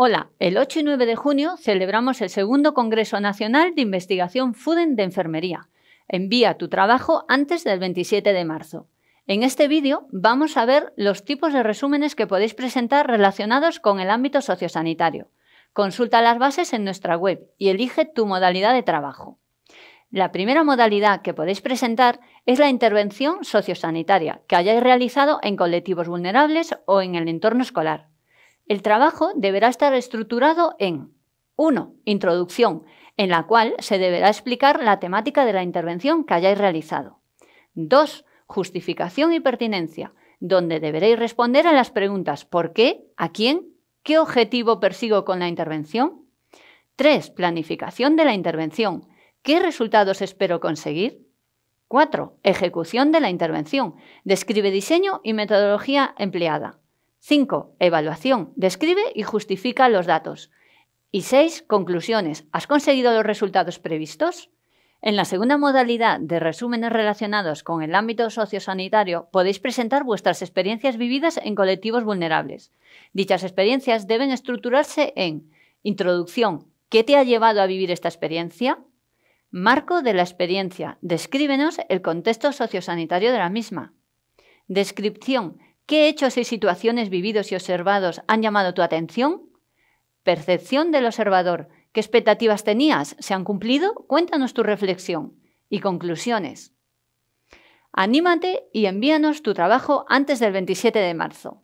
Hola, el 8 y 9 de junio celebramos el segundo Congreso Nacional de Investigación FUDEN de Enfermería. Envía tu trabajo antes del 27 de marzo. En este vídeo vamos a ver los tipos de resúmenes que podéis presentar relacionados con el ámbito sociosanitario. Consulta las bases en nuestra web y elige tu modalidad de trabajo. La primera modalidad que podéis presentar es la intervención sociosanitaria que hayáis realizado en colectivos vulnerables o en el entorno escolar. El trabajo deberá estar estructurado en 1. Introducción, en la cual se deberá explicar la temática de la intervención que hayáis realizado. 2. Justificación y pertinencia, donde deberéis responder a las preguntas ¿por qué? ¿a quién? ¿Qué objetivo persigo con la intervención? 3. Planificación de la intervención. ¿Qué resultados espero conseguir? 4. Ejecución de la intervención. Describe diseño y metodología empleada. 5. Evaluación. Describe y justifica los datos. Y 6. Conclusiones. ¿Has conseguido los resultados previstos? En la segunda modalidad de resúmenes relacionados con el ámbito sociosanitario, podéis presentar vuestras experiencias vividas en colectivos vulnerables. Dichas experiencias deben estructurarse en introducción, ¿qué te ha llevado a vivir esta experiencia? Marco de la experiencia, descríbenos el contexto sociosanitario de la misma. Descripción, ¿Qué hechos y situaciones vividos y observados han llamado tu atención? Percepción del observador. ¿Qué expectativas tenías? ¿Se han cumplido? Cuéntanos tu reflexión y conclusiones. Anímate y envíanos tu trabajo antes del 27 de marzo.